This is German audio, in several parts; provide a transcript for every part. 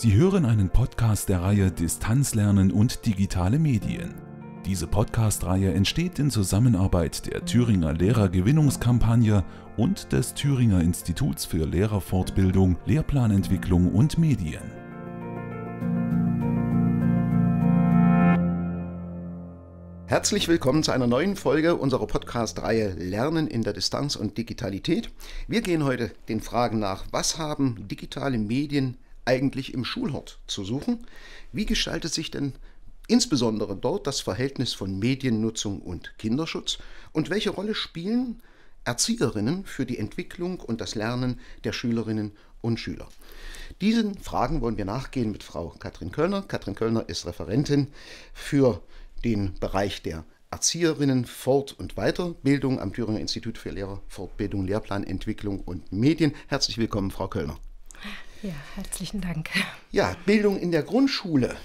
Sie hören einen Podcast der Reihe Distanzlernen und digitale Medien. Diese Podcast-Reihe entsteht in Zusammenarbeit der Thüringer Lehrergewinnungskampagne und des Thüringer Instituts für Lehrerfortbildung, Lehrplanentwicklung und Medien. Herzlich willkommen zu einer neuen Folge unserer Podcast-Reihe Lernen in der Distanz und Digitalität. Wir gehen heute den Fragen nach, was haben digitale Medien eigentlich im Schulhort zu suchen. Wie gestaltet sich denn insbesondere dort das Verhältnis von Mediennutzung und Kinderschutz und welche Rolle spielen Erzieherinnen für die Entwicklung und das Lernen der Schülerinnen und Schüler? Diesen Fragen wollen wir nachgehen mit Frau Katrin Kölner. Katrin Kölner ist Referentin für den Bereich der Erzieherinnen Fort- und Weiterbildung am Thüringer Institut für Lehrerfortbildung, Lehrplanentwicklung und Medien. Herzlich willkommen, Frau Kölner. Ja, herzlichen Dank. Ja, Bildung in der Grundschule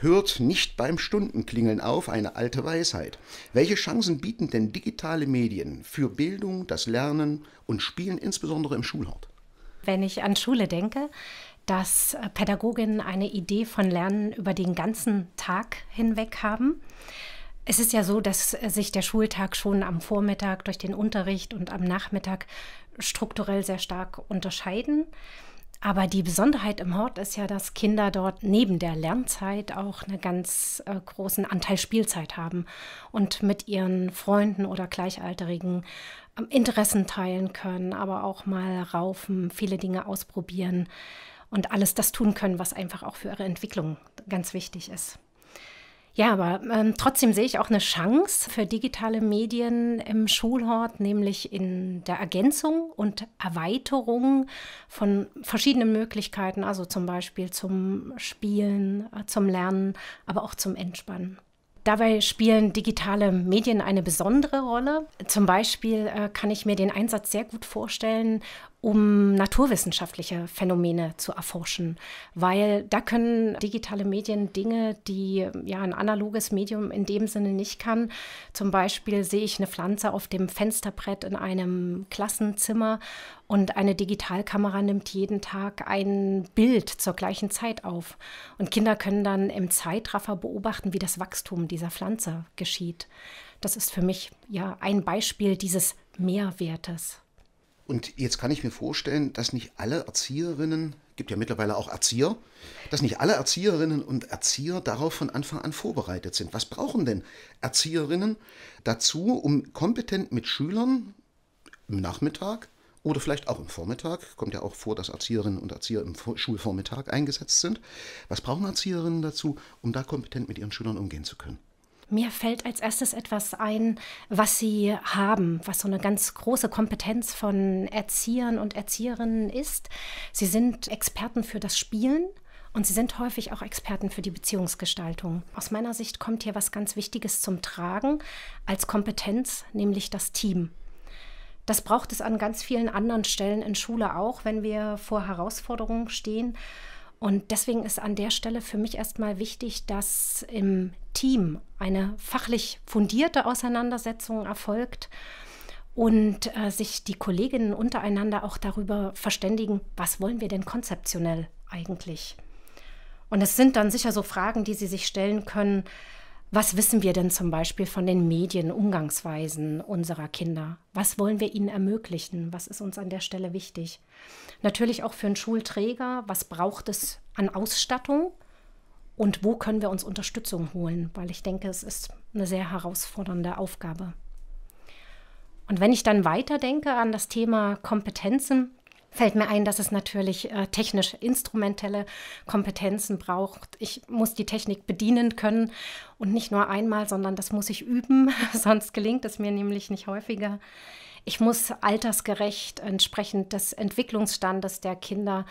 hört nicht beim Stundenklingeln auf, eine alte Weisheit. Welche Chancen bieten denn digitale Medien für Bildung, das Lernen und Spielen insbesondere im Schulhort? Wenn ich an Schule denke, dass Pädagoginnen eine Idee von Lernen über den ganzen Tag hinweg haben. Es ist ja so, dass sich der Schultag schon am Vormittag durch den Unterricht und am Nachmittag strukturell sehr stark unterscheiden. Aber die Besonderheit im Hort ist ja, dass Kinder dort neben der Lernzeit auch einen ganz äh, großen Anteil Spielzeit haben und mit ihren Freunden oder Gleichaltrigen äh, Interessen teilen können, aber auch mal raufen, viele Dinge ausprobieren und alles das tun können, was einfach auch für ihre Entwicklung ganz wichtig ist. Ja, aber ähm, trotzdem sehe ich auch eine Chance für digitale Medien im Schulhort, nämlich in der Ergänzung und Erweiterung von verschiedenen Möglichkeiten, also zum Beispiel zum Spielen, äh, zum Lernen, aber auch zum Entspannen. Dabei spielen digitale Medien eine besondere Rolle. Zum Beispiel äh, kann ich mir den Einsatz sehr gut vorstellen, um naturwissenschaftliche Phänomene zu erforschen, weil da können digitale Medien Dinge, die ja ein analoges Medium in dem Sinne nicht kann. Zum Beispiel sehe ich eine Pflanze auf dem Fensterbrett in einem Klassenzimmer und eine Digitalkamera nimmt jeden Tag ein Bild zur gleichen Zeit auf. Und Kinder können dann im Zeitraffer beobachten, wie das Wachstum dieser Pflanze geschieht. Das ist für mich ja ein Beispiel dieses Mehrwertes. Und jetzt kann ich mir vorstellen, dass nicht alle Erzieherinnen, gibt ja mittlerweile auch Erzieher, dass nicht alle Erzieherinnen und Erzieher darauf von Anfang an vorbereitet sind. Was brauchen denn Erzieherinnen dazu, um kompetent mit Schülern im Nachmittag oder vielleicht auch im Vormittag. Kommt ja auch vor, dass Erzieherinnen und Erzieher im Schulvormittag eingesetzt sind. Was brauchen Erzieherinnen dazu, um da kompetent mit ihren Schülern umgehen zu können? Mir fällt als erstes etwas ein, was Sie haben, was so eine ganz große Kompetenz von Erziehern und Erzieherinnen ist. Sie sind Experten für das Spielen. Und sie sind häufig auch Experten für die Beziehungsgestaltung. Aus meiner Sicht kommt hier was ganz Wichtiges zum Tragen als Kompetenz, nämlich das Team. Das braucht es an ganz vielen anderen Stellen in Schule auch, wenn wir vor Herausforderungen stehen. Und deswegen ist an der Stelle für mich erstmal wichtig, dass im Team eine fachlich fundierte Auseinandersetzung erfolgt und äh, sich die Kolleginnen untereinander auch darüber verständigen, was wollen wir denn konzeptionell eigentlich? Und es sind dann sicher so Fragen, die sie sich stellen können, was wissen wir denn zum Beispiel von den Medien, Umgangsweisen unserer Kinder? Was wollen wir ihnen ermöglichen? Was ist uns an der Stelle wichtig? Natürlich auch für einen Schulträger, was braucht es an Ausstattung und wo können wir uns Unterstützung holen? Weil ich denke, es ist eine sehr herausfordernde Aufgabe. Und wenn ich dann weiterdenke an das Thema Kompetenzen, fällt mir ein, dass es natürlich äh, technisch instrumentelle Kompetenzen braucht. Ich muss die Technik bedienen können und nicht nur einmal, sondern das muss ich üben, sonst gelingt es mir nämlich nicht häufiger. Ich muss altersgerecht entsprechend des Entwicklungsstandes der Kinder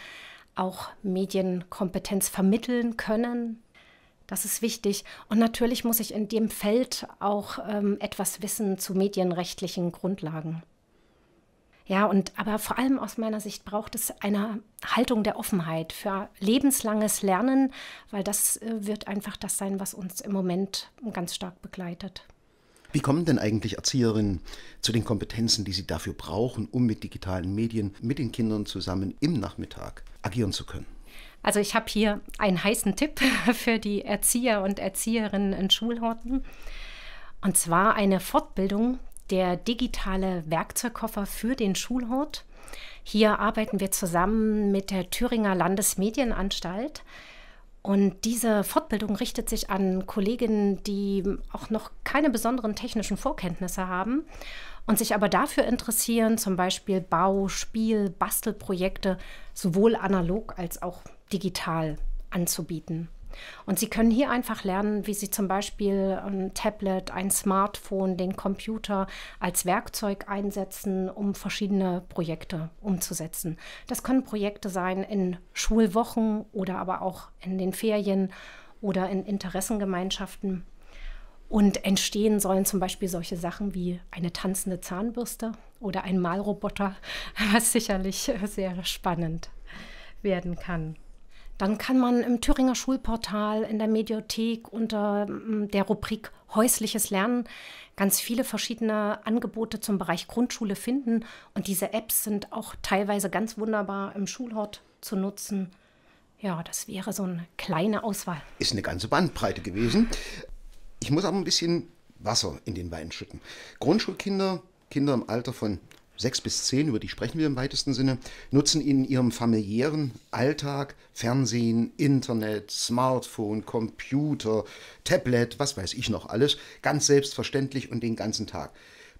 auch Medienkompetenz vermitteln können. Das ist wichtig. Und natürlich muss ich in dem Feld auch ähm, etwas wissen zu medienrechtlichen Grundlagen. Ja, und aber vor allem aus meiner Sicht braucht es eine Haltung der Offenheit für lebenslanges Lernen, weil das äh, wird einfach das sein, was uns im Moment ganz stark begleitet. Wie kommen denn eigentlich Erzieherinnen zu den Kompetenzen, die sie dafür brauchen, um mit digitalen Medien mit den Kindern zusammen im Nachmittag agieren zu können? Also ich habe hier einen heißen Tipp für die Erzieher und Erzieherinnen in Schulhorten. Und zwar eine Fortbildung der digitale Werkzeugkoffer für den Schulhort. Hier arbeiten wir zusammen mit der Thüringer Landesmedienanstalt. Und diese Fortbildung richtet sich an Kolleginnen, die auch noch keine besonderen technischen Vorkenntnisse haben und sich aber dafür interessieren, zum Beispiel Bau-, Spiel-, Bastelprojekte sowohl analog als auch digital anzubieten. Und sie können hier einfach lernen, wie sie zum Beispiel ein Tablet, ein Smartphone, den Computer als Werkzeug einsetzen, um verschiedene Projekte umzusetzen. Das können Projekte sein in Schulwochen oder aber auch in den Ferien oder in Interessengemeinschaften. Und entstehen sollen zum Beispiel solche Sachen wie eine tanzende Zahnbürste oder ein Malroboter, was sicherlich sehr spannend werden kann. Dann kann man im Thüringer Schulportal in der Mediothek unter mm, der Rubrik häusliches Lernen ganz viele verschiedene Angebote zum Bereich Grundschule finden. Und diese Apps sind auch teilweise ganz wunderbar im Schulhort zu nutzen. Ja, das wäre so eine kleine Auswahl. Ist eine ganze Bandbreite gewesen. Ich muss aber ein bisschen Wasser in den Wein schütten. Grundschulkinder, Kinder im Alter von sechs bis zehn, über die sprechen wir im weitesten Sinne, nutzen in ihrem familiären Alltag Fernsehen, Internet, Smartphone, Computer, Tablet, was weiß ich noch alles, ganz selbstverständlich und den ganzen Tag.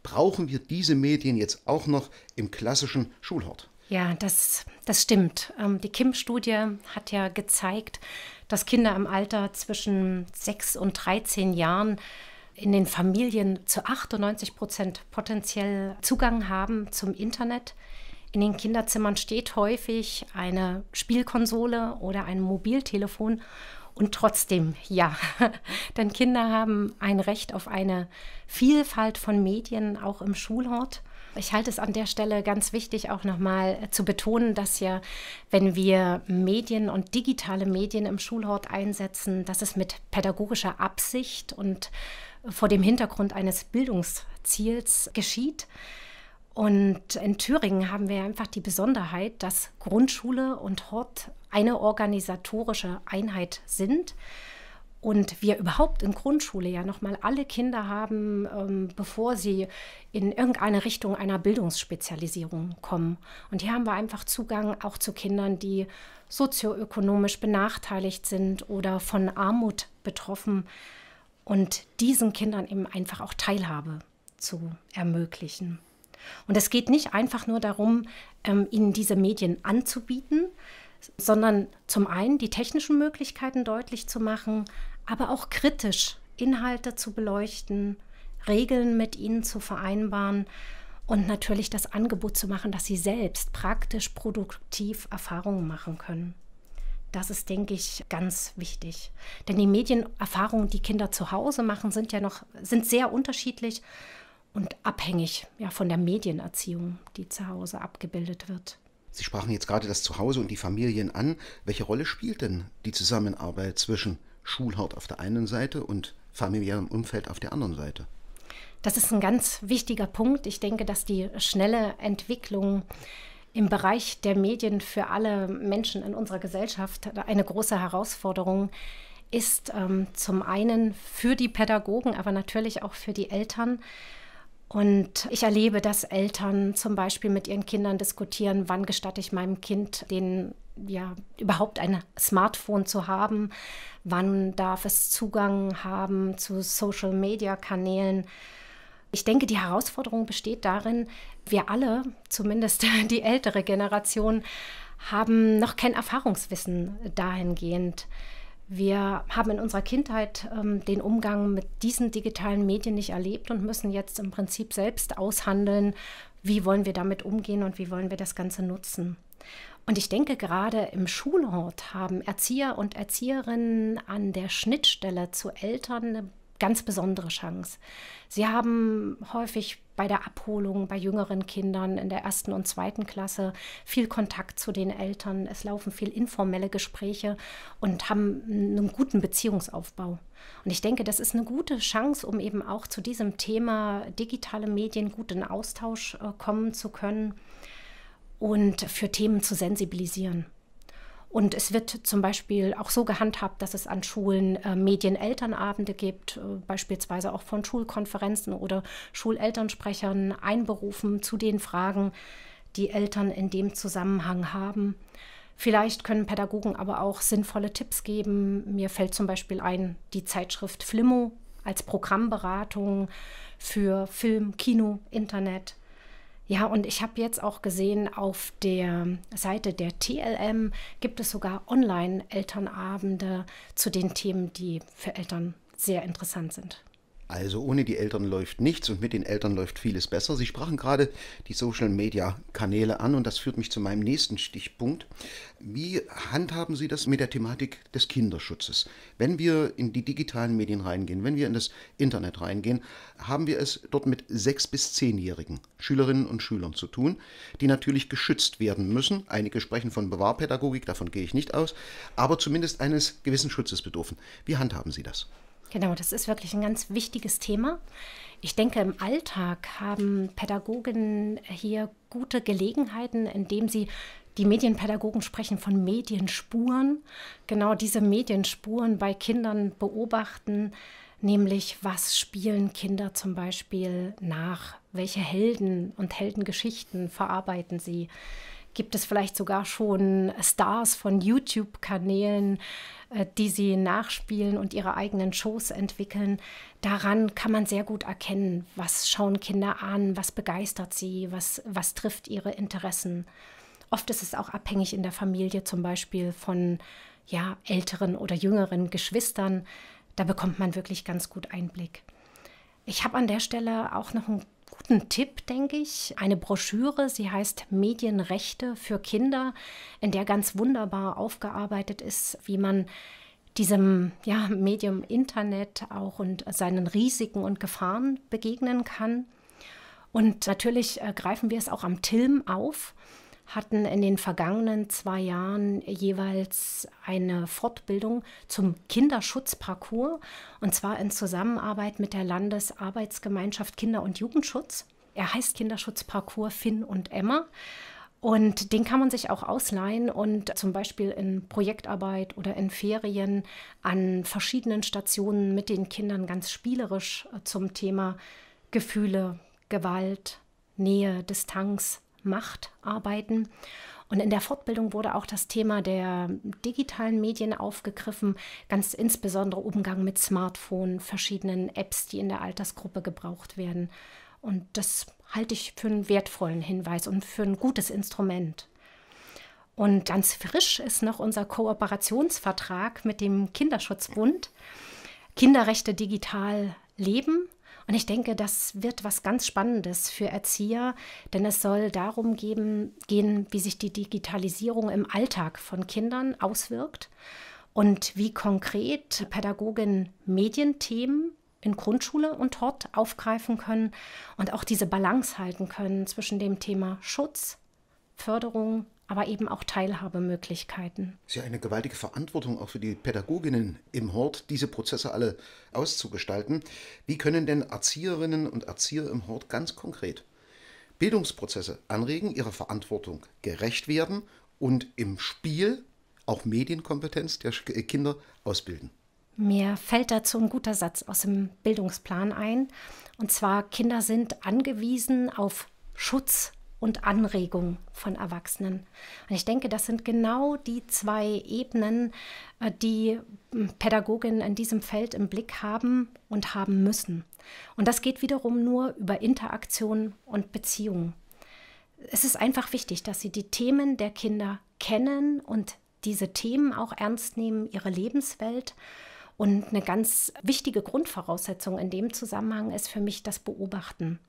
Brauchen wir diese Medien jetzt auch noch im klassischen Schulhort? Ja, das, das stimmt. Ähm, die Kim-Studie hat ja gezeigt, dass Kinder im Alter zwischen 6 und 13 Jahren in den Familien zu 98 Prozent potenziell Zugang haben zum Internet. In den Kinderzimmern steht häufig eine Spielkonsole oder ein Mobiltelefon. Und trotzdem, ja, denn Kinder haben ein Recht auf eine Vielfalt von Medien, auch im Schulhort. Ich halte es an der Stelle ganz wichtig, auch nochmal zu betonen, dass ja, wenn wir Medien und digitale Medien im Schulhort einsetzen, dass es mit pädagogischer Absicht und vor dem Hintergrund eines Bildungsziels geschieht. Und in Thüringen haben wir einfach die Besonderheit, dass Grundschule und Hort eine organisatorische Einheit sind und wir überhaupt in Grundschule ja nochmal alle Kinder haben, ähm, bevor sie in irgendeine Richtung einer Bildungsspezialisierung kommen. Und hier haben wir einfach Zugang auch zu Kindern, die sozioökonomisch benachteiligt sind oder von Armut betroffen sind und diesen Kindern eben einfach auch Teilhabe zu ermöglichen. Und es geht nicht einfach nur darum, ähm, ihnen diese Medien anzubieten, sondern zum einen die technischen Möglichkeiten deutlich zu machen, aber auch kritisch Inhalte zu beleuchten, Regeln mit ihnen zu vereinbaren und natürlich das Angebot zu machen, dass sie selbst praktisch produktiv Erfahrungen machen können. Das ist, denke ich, ganz wichtig. Denn die Medienerfahrungen, die Kinder zu Hause machen, sind ja noch, sind sehr unterschiedlich und abhängig ja, von der Medienerziehung, die zu Hause abgebildet wird. Sie sprachen jetzt gerade das Zuhause und die Familien an. Welche Rolle spielt denn die Zusammenarbeit zwischen Schulhaut auf der einen Seite und familiärem Umfeld auf der anderen Seite? Das ist ein ganz wichtiger Punkt. Ich denke, dass die schnelle Entwicklung im Bereich der Medien für alle Menschen in unserer Gesellschaft eine große Herausforderung ist ähm, zum einen für die Pädagogen, aber natürlich auch für die Eltern. Und ich erlebe, dass Eltern zum Beispiel mit ihren Kindern diskutieren, wann gestatte ich meinem Kind den ja überhaupt ein Smartphone zu haben, wann darf es Zugang haben zu Social Media Kanälen ich denke, die Herausforderung besteht darin, wir alle, zumindest die ältere Generation, haben noch kein Erfahrungswissen dahingehend. Wir haben in unserer Kindheit ähm, den Umgang mit diesen digitalen Medien nicht erlebt und müssen jetzt im Prinzip selbst aushandeln, wie wollen wir damit umgehen und wie wollen wir das Ganze nutzen. Und ich denke, gerade im Schulort haben Erzieher und Erzieherinnen an der Schnittstelle zu Eltern eine ganz besondere Chance. Sie haben häufig bei der Abholung bei jüngeren Kindern in der ersten und zweiten Klasse viel Kontakt zu den Eltern. Es laufen viel informelle Gespräche und haben einen guten Beziehungsaufbau. Und ich denke, das ist eine gute Chance, um eben auch zu diesem Thema digitale Medien gut in Austausch äh, kommen zu können und für Themen zu sensibilisieren. Und es wird zum Beispiel auch so gehandhabt, dass es an Schulen äh, Medienelternabende gibt, äh, beispielsweise auch von Schulkonferenzen oder Schulelternsprechern einberufen zu den Fragen, die Eltern in dem Zusammenhang haben. Vielleicht können Pädagogen aber auch sinnvolle Tipps geben. Mir fällt zum Beispiel ein die Zeitschrift Flimmo als Programmberatung für Film, Kino, Internet, ja, und ich habe jetzt auch gesehen, auf der Seite der TLM gibt es sogar Online-Elternabende zu den Themen, die für Eltern sehr interessant sind. Also ohne die Eltern läuft nichts und mit den Eltern läuft vieles besser. Sie sprachen gerade die Social-Media-Kanäle an und das führt mich zu meinem nächsten Stichpunkt. Wie handhaben Sie das mit der Thematik des Kinderschutzes? Wenn wir in die digitalen Medien reingehen, wenn wir in das Internet reingehen, haben wir es dort mit sechs bis zehnjährigen Schülerinnen und Schülern zu tun, die natürlich geschützt werden müssen. Einige sprechen von Bewahrpädagogik, davon gehe ich nicht aus, aber zumindest eines gewissen Schutzes bedürfen. Wie handhaben Sie das? Genau, das ist wirklich ein ganz wichtiges Thema. Ich denke, im Alltag haben Pädagogen hier gute Gelegenheiten, indem sie die Medienpädagogen sprechen von Medienspuren. Genau diese Medienspuren bei Kindern beobachten, nämlich was spielen Kinder zum Beispiel nach, welche Helden und Heldengeschichten verarbeiten sie gibt es vielleicht sogar schon Stars von YouTube-Kanälen, äh, die sie nachspielen und ihre eigenen Shows entwickeln. Daran kann man sehr gut erkennen, was schauen Kinder an, was begeistert sie, was, was trifft ihre Interessen. Oft ist es auch abhängig in der Familie zum Beispiel von ja, älteren oder jüngeren Geschwistern. Da bekommt man wirklich ganz gut Einblick. Ich habe an der Stelle auch noch einen guten Tipp, denke ich. Eine Broschüre, sie heißt Medienrechte für Kinder, in der ganz wunderbar aufgearbeitet ist, wie man diesem ja, Medium Internet auch und seinen Risiken und Gefahren begegnen kann. Und natürlich äh, greifen wir es auch am Tilm auf hatten in den vergangenen zwei Jahren jeweils eine Fortbildung zum Kinderschutzparcours und zwar in Zusammenarbeit mit der Landesarbeitsgemeinschaft Kinder- und Jugendschutz. Er heißt Kinderschutzparcours Finn und Emma. Und den kann man sich auch ausleihen und zum Beispiel in Projektarbeit oder in Ferien an verschiedenen Stationen mit den Kindern ganz spielerisch äh, zum Thema Gefühle, Gewalt, Nähe, Distanz macht, arbeiten. Und in der Fortbildung wurde auch das Thema der digitalen Medien aufgegriffen, ganz insbesondere Umgang mit Smartphone, verschiedenen Apps, die in der Altersgruppe gebraucht werden. Und das halte ich für einen wertvollen Hinweis und für ein gutes Instrument. Und ganz frisch ist noch unser Kooperationsvertrag mit dem Kinderschutzbund Kinderrechte digital leben. Und ich denke, das wird was ganz Spannendes für Erzieher, denn es soll darum geben, gehen, wie sich die Digitalisierung im Alltag von Kindern auswirkt und wie konkret Pädagogen Medienthemen in Grundschule und Hort aufgreifen können und auch diese Balance halten können zwischen dem Thema Schutz, Förderung, aber eben auch Teilhabemöglichkeiten. Es ist ja eine gewaltige Verantwortung auch für die Pädagoginnen im Hort, diese Prozesse alle auszugestalten. Wie können denn Erzieherinnen und Erzieher im Hort ganz konkret Bildungsprozesse anregen, ihrer Verantwortung gerecht werden und im Spiel auch Medienkompetenz der äh, Kinder ausbilden? Mir fällt dazu ein guter Satz aus dem Bildungsplan ein. Und zwar, Kinder sind angewiesen auf Schutz und Anregung von Erwachsenen. Und ich denke, das sind genau die zwei Ebenen, äh, die hm, Pädagoginnen in diesem Feld im Blick haben und haben müssen. Und das geht wiederum nur über Interaktion und Beziehung. Es ist einfach wichtig, dass sie die Themen der Kinder kennen und diese Themen auch ernst nehmen, ihre Lebenswelt. Und eine ganz wichtige Grundvoraussetzung in dem Zusammenhang ist für mich das Beobachten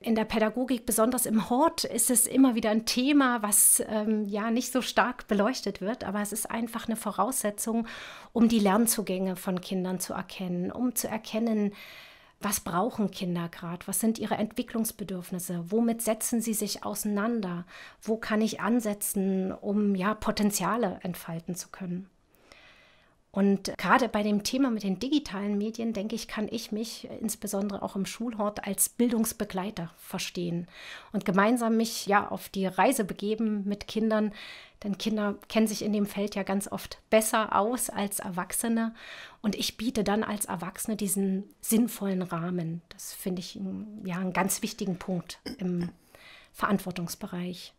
in der Pädagogik, besonders im Hort, ist es immer wieder ein Thema, was ähm, ja nicht so stark beleuchtet wird, aber es ist einfach eine Voraussetzung, um die Lernzugänge von Kindern zu erkennen, um zu erkennen, was brauchen Kinder gerade, was sind ihre Entwicklungsbedürfnisse, womit setzen sie sich auseinander, wo kann ich ansetzen, um ja Potenziale entfalten zu können. Und gerade bei dem Thema mit den digitalen Medien, denke ich, kann ich mich insbesondere auch im Schulhort als Bildungsbegleiter verstehen und gemeinsam mich ja auf die Reise begeben mit Kindern, denn Kinder kennen sich in dem Feld ja ganz oft besser aus als Erwachsene. Und ich biete dann als Erwachsene diesen sinnvollen Rahmen. Das finde ich ja einen ganz wichtigen Punkt im Verantwortungsbereich.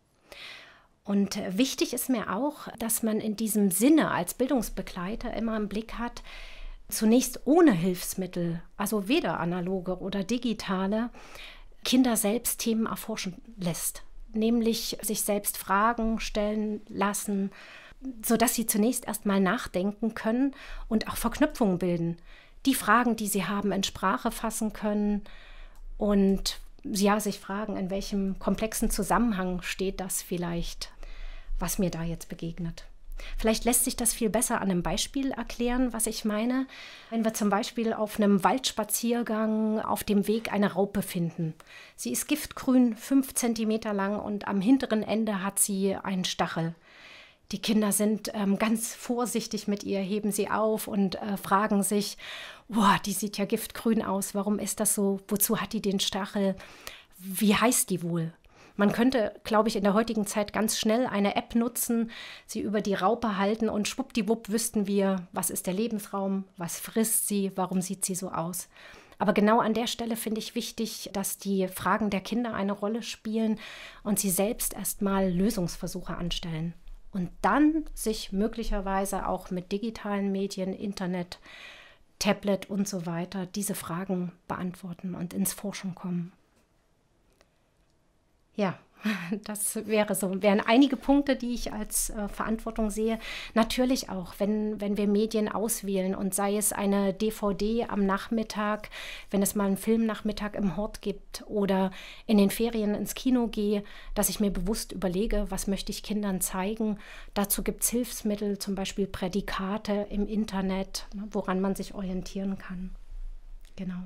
Und äh, wichtig ist mir auch, dass man in diesem Sinne als Bildungsbegleiter immer im Blick hat, zunächst ohne Hilfsmittel, also weder analoge oder digitale, Kinder selbst Themen erforschen lässt, nämlich sich selbst Fragen stellen lassen, sodass sie zunächst erstmal nachdenken können und auch Verknüpfungen bilden. Die Fragen, die sie haben, in Sprache fassen können und ja, sich fragen, in welchem komplexen Zusammenhang steht das vielleicht, was mir da jetzt begegnet. Vielleicht lässt sich das viel besser an einem Beispiel erklären, was ich meine. Wenn wir zum Beispiel auf einem Waldspaziergang auf dem Weg eine Raupe finden. Sie ist giftgrün, fünf Zentimeter lang und am hinteren Ende hat sie einen Stachel. Die Kinder sind ähm, ganz vorsichtig mit ihr, heben sie auf und äh, fragen sich, boah, die sieht ja giftgrün aus, warum ist das so, wozu hat die den Stachel, wie heißt die wohl? Man könnte, glaube ich, in der heutigen Zeit ganz schnell eine App nutzen, sie über die Raupe halten und schwuppdiwupp wüssten wir, was ist der Lebensraum, was frisst sie, warum sieht sie so aus. Aber genau an der Stelle finde ich wichtig, dass die Fragen der Kinder eine Rolle spielen und sie selbst erstmal Lösungsversuche anstellen und dann sich möglicherweise auch mit digitalen Medien, Internet, Tablet und so weiter diese Fragen beantworten und ins Forschung kommen. Ja, Das wäre so, wären einige Punkte, die ich als äh, Verantwortung sehe. Natürlich auch, wenn, wenn wir Medien auswählen und sei es eine DVD am Nachmittag, wenn es mal einen Filmnachmittag im Hort gibt oder in den Ferien ins Kino gehe, dass ich mir bewusst überlege, was möchte ich Kindern zeigen. Dazu gibt es Hilfsmittel, zum Beispiel Prädikate im Internet, woran man sich orientieren kann. Genau.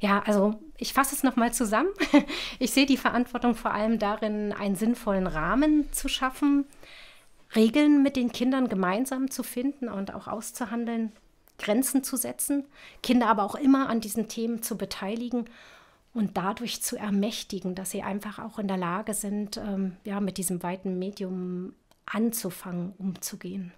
Ja, also ich fasse es nochmal zusammen. Ich sehe die Verantwortung vor allem darin, einen sinnvollen Rahmen zu schaffen, Regeln mit den Kindern gemeinsam zu finden und auch auszuhandeln, Grenzen zu setzen, Kinder aber auch immer an diesen Themen zu beteiligen und dadurch zu ermächtigen, dass sie einfach auch in der Lage sind, ähm, ja, mit diesem weiten Medium anzufangen, umzugehen.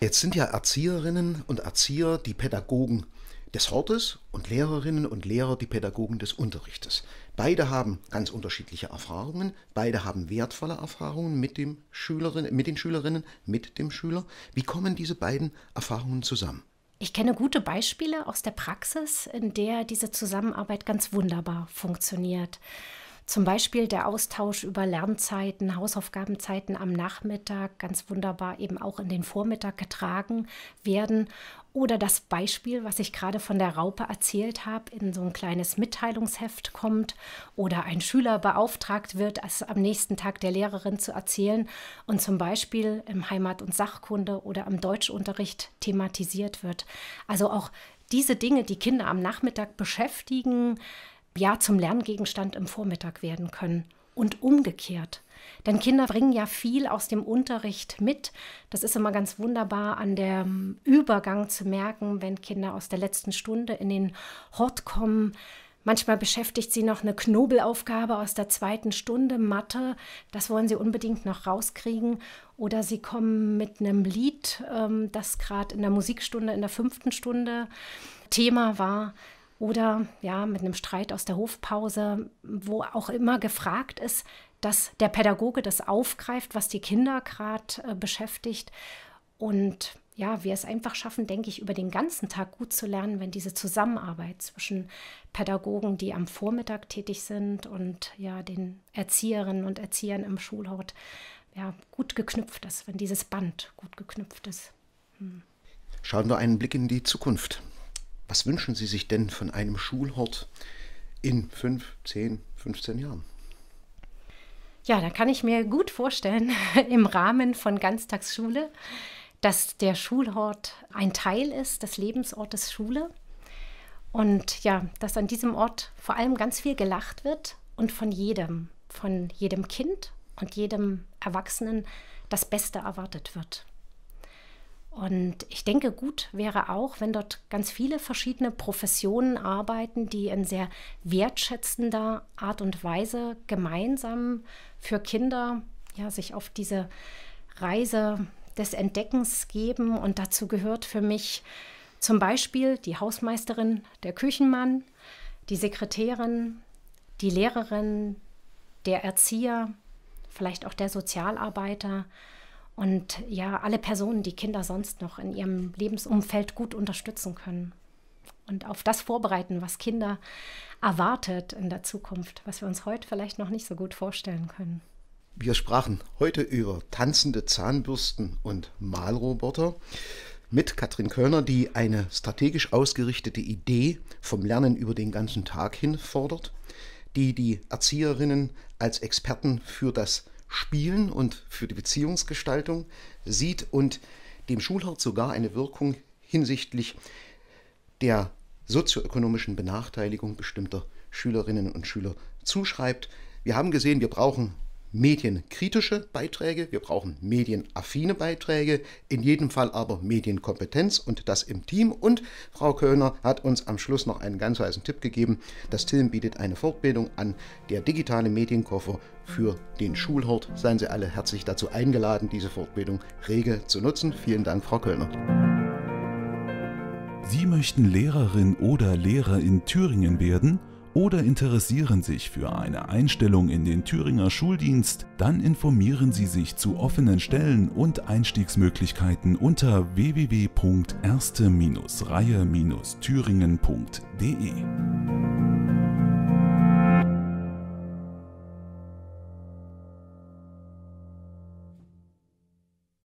Jetzt sind ja Erzieherinnen und Erzieher die Pädagogen des Hortes und Lehrerinnen und Lehrer die Pädagogen des Unterrichtes. Beide haben ganz unterschiedliche Erfahrungen, beide haben wertvolle Erfahrungen mit, dem Schülerin, mit den Schülerinnen, mit dem Schüler. Wie kommen diese beiden Erfahrungen zusammen? Ich kenne gute Beispiele aus der Praxis, in der diese Zusammenarbeit ganz wunderbar funktioniert. Zum Beispiel der Austausch über Lernzeiten, Hausaufgabenzeiten am Nachmittag, ganz wunderbar eben auch in den Vormittag getragen werden. Oder das Beispiel, was ich gerade von der Raupe erzählt habe, in so ein kleines Mitteilungsheft kommt oder ein Schüler beauftragt wird, es am nächsten Tag der Lehrerin zu erzählen und zum Beispiel im Heimat- und Sachkunde oder im Deutschunterricht thematisiert wird. Also auch diese Dinge, die Kinder am Nachmittag beschäftigen, ja zum Lerngegenstand im Vormittag werden können und umgekehrt. Denn Kinder bringen ja viel aus dem Unterricht mit. Das ist immer ganz wunderbar an dem Übergang zu merken, wenn Kinder aus der letzten Stunde in den Hort kommen. Manchmal beschäftigt sie noch eine Knobelaufgabe aus der zweiten Stunde Mathe. Das wollen sie unbedingt noch rauskriegen. Oder sie kommen mit einem Lied, ähm, das gerade in der Musikstunde, in der fünften Stunde Thema war oder ja, mit einem Streit aus der Hofpause, wo auch immer gefragt ist, dass der Pädagoge das aufgreift, was die Kinder gerade äh, beschäftigt. Und ja, wir es einfach schaffen, denke ich, über den ganzen Tag gut zu lernen, wenn diese Zusammenarbeit zwischen Pädagogen, die am Vormittag tätig sind, und ja, den Erzieherinnen und Erziehern im Schulhort ja, gut geknüpft ist, wenn dieses Band gut geknüpft ist. Hm. Schauen wir einen Blick in die Zukunft. Was wünschen Sie sich denn von einem Schulhort in 5, 10, 15 Jahren? Ja, da kann ich mir gut vorstellen, im Rahmen von Ganztagsschule, dass der Schulhort ein Teil ist des Lebensortes Schule. Und ja, dass an diesem Ort vor allem ganz viel gelacht wird und von jedem, von jedem Kind und jedem Erwachsenen das Beste erwartet wird. Und ich denke, gut wäre auch, wenn dort ganz viele verschiedene Professionen arbeiten, die in sehr wertschätzender Art und Weise gemeinsam für Kinder ja, sich auf diese Reise des Entdeckens geben. Und dazu gehört für mich zum Beispiel die Hausmeisterin, der Küchenmann, die Sekretärin, die Lehrerin, der Erzieher, vielleicht auch der Sozialarbeiter, und ja, alle Personen, die Kinder sonst noch in ihrem Lebensumfeld gut unterstützen können und auf das vorbereiten, was Kinder erwartet in der Zukunft, was wir uns heute vielleicht noch nicht so gut vorstellen können. Wir sprachen heute über tanzende Zahnbürsten und Malroboter mit Katrin Körner, die eine strategisch ausgerichtete Idee vom Lernen über den ganzen Tag hin fordert, die die Erzieherinnen als Experten für das Spielen und für die Beziehungsgestaltung sieht und dem Schulhort sogar eine Wirkung hinsichtlich der sozioökonomischen Benachteiligung bestimmter Schülerinnen und Schüler zuschreibt. Wir haben gesehen, wir brauchen medienkritische Beiträge, wir brauchen medienaffine Beiträge, in jedem Fall aber Medienkompetenz und das im Team. Und Frau Köhner hat uns am Schluss noch einen ganz heißen Tipp gegeben. Das Tilm bietet eine Fortbildung an, der digitale Medienkoffer für den Schulhort. Seien Sie alle herzlich dazu eingeladen, diese Fortbildung rege zu nutzen. Vielen Dank, Frau Köhner. Sie möchten Lehrerin oder Lehrer in Thüringen werden? oder interessieren sich für eine Einstellung in den Thüringer Schuldienst, dann informieren Sie sich zu offenen Stellen und Einstiegsmöglichkeiten unter www.erste-reihe-thüringen.de.